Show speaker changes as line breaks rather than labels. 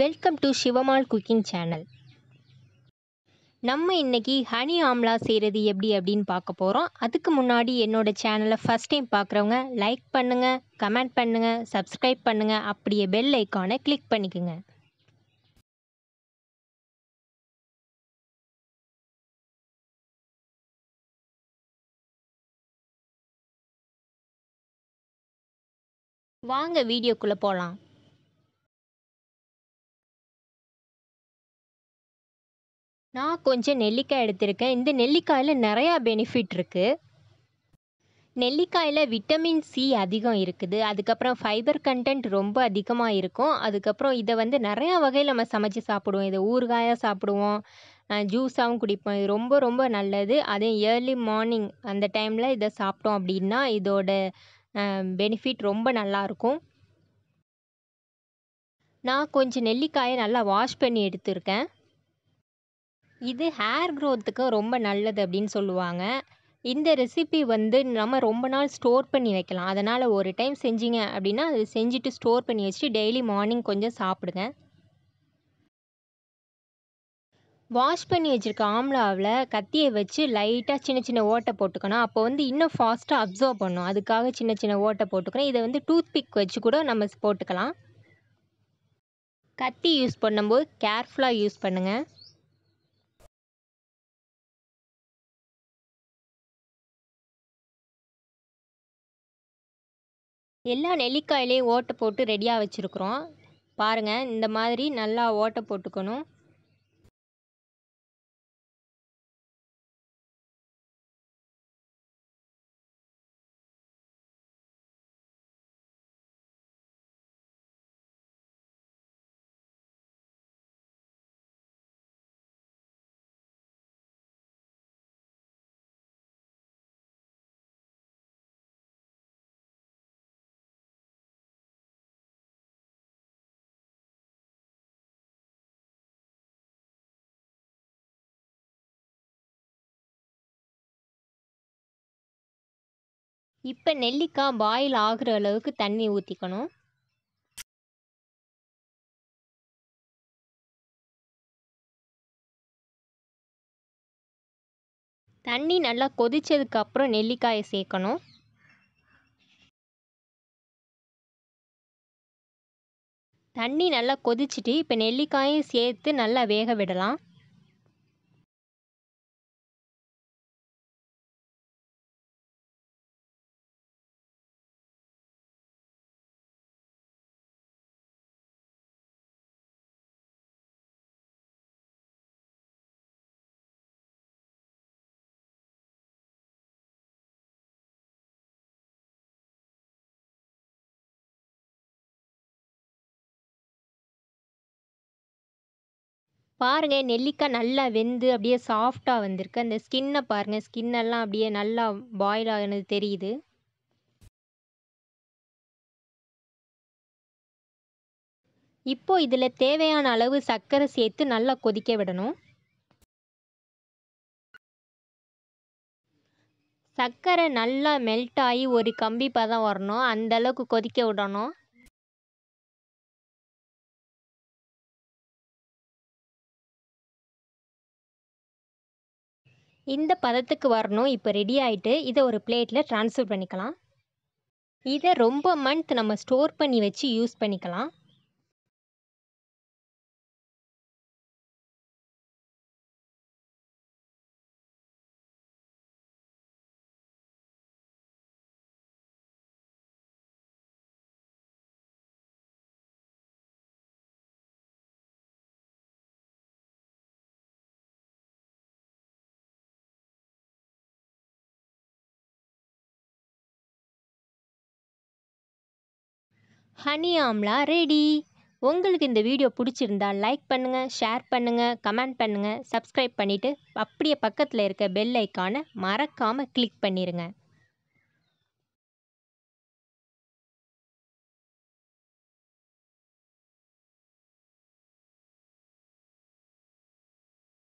welcome to Sivamal cooking channel நம்ம இன்னைக்கு honey amla செய்கிறது எப்படி அப்படின்னு பார்க்க போகிறோம் அதுக்கு முன்னாடி என்னோட சேனலை ஃபஸ்ட் டைம் பார்க்குறவங்க லைக் பண்ணுங்கள் கமெண்ட்
பண்ணுங்கள் சப்ஸ்கிரைப் பண்ணுங்கள் அப்படியே பெல் ஐக்கானை கிளிக் பண்ணிக்கோங்க
வாங்க வீடியோக்குள்ளே போகலாம்
நான் கொஞ்சம் நெல்லிக்காய் எடுத்திருக்கேன் இந்த நெல்லிக்காயில் நிறையா
பெனிஃபிட் இருக்குது நெல்லிக்காயில் விட்டமின் சி அதிகம் இருக்குது அதுக்கப்புறம் ஃபைபர் கண்டென்ட் ரொம்ப அதிகமாக இருக்கும் அதுக்கப்புறம் இதை வந்து நிறையா வகையில் நம்ம சமைச்சு சாப்பிடுவோம் இதை ஊறுகாயாக சாப்பிடுவோம் ஜூஸாகவும் குடிப்போம் இது ரொம்ப ரொம்ப நல்லது அதே ஏர்லி மார்னிங் அந்த டைமில் இதை சாப்பிட்டோம் அப்படின்னா இதோட பெனிஃபிட் ரொம்ப நல்லாயிருக்கும் நான் கொஞ்சம் நெல்லிக்காயை நல்லா வாஷ் பண்ணி எடுத்திருக்கேன் இது ஹேர் க்ரோத்துக்கு ரொம்ப நல்லது அப்படின்னு சொல்லுவாங்க இந்த ரெசிபி வந்து நம்ம ரொம்ப நாள் ஸ்டோர் பண்ணி வைக்கலாம் அதனால் ஒரு டைம் செஞ்சீங்க அப்படின்னா அது செஞ்சுட்டு ஸ்டோர் பண்ணி வச்சுட்டு டெய்லி மார்னிங் கொஞ்சம் சாப்பிடுங்க வாஷ் பண்ணி வச்சுருக்க ஆம்லாவில் கத்தியை வச்சு லைட்டாக சின்ன சின்ன ஓட்டை போட்டுக்கணும் அப்போ வந்து இன்னும் ஃபாஸ்ட்டாக அப்சர்வ் பண்ணும் அதுக்காக சின்ன சின்ன ஓட்டை போட்டுக்கணும் இதை வந்து டூத் பிக் வச்சு கூட நம்ம போட்டுக்கலாம் கத்தி யூஸ் பண்ணும்போது கேர்ஃபுல்லாக
யூஸ் பண்ணுங்கள் எல்லா
நெல்லிக்காயிலையும் ஓட்டை போட்டு ரெடியாக வச்சுருக்குறோம் பாருங்கள் இந்த மாதிரி நல்லா ஓட்டை போட்டுக்கணும்
இப்போ நெல்லிக்காய் பாயில் ஆகிற அளவுக்கு தண்ணி ஊற்றிக்கணும் தண்ணி நல்லா
கொதித்ததுக்கப்புறம் நெல்லிக்காயை சேர்க்கணும் தண்ணி நல்லா கொதிச்சுட்டு இப்போ நெல்லிக்காயும் சேர்த்து
நல்லா வேக விடலாம்
பாருங்கள் நெல்லிக்காய் நல்லா வெந்து அப்படியே சாஃப்டாக வந்திருக்கு அந்த ஸ்கின்னை பாருங்கள் ஸ்கின்னெல்லாம்
அப்படியே நல்லா பாயில் ஆகினது தெரியுது
இப்போது இதில் தேவையான அளவு சர்க்கரை சேர்த்து நல்லா கொதிக்க விடணும் சர்க்கரை நல்லா மெல்ட் ஆகி ஒரு கம்பி பதம் வரணும் அந்தளவுக்கு கொதிக்க
விடணும் இந்த பதத்துக்கு வரணும் இப்போ
ரெடி ஆகிட்டு இதை ஒரு பிளேட்டில் ட்ரான்ஸ்ஃபர் பண்ணிக்கலாம் இதை ரொம்ப மந்த் நம்ம
ஸ்டோர் பண்ணி வச்சு யூஸ் பண்ணிக்கலாம்
ஹனி ஆம்லா ரெடி உங்களுக்கு இந்த வீடியோ பிடிச்சிருந்தா லைக் பண்ணுங்கள் ஷேர்
பண்ணுங்கள் கமெண்ட் பண்ணுங்கள் சப்ஸ்கிரைப் பண்ணிவிட்டு அப்படியே பக்கத்தில் இருக்க பெல் ஐக்கானை மறக்காமல்
கிளிக் பண்ணிடுங்க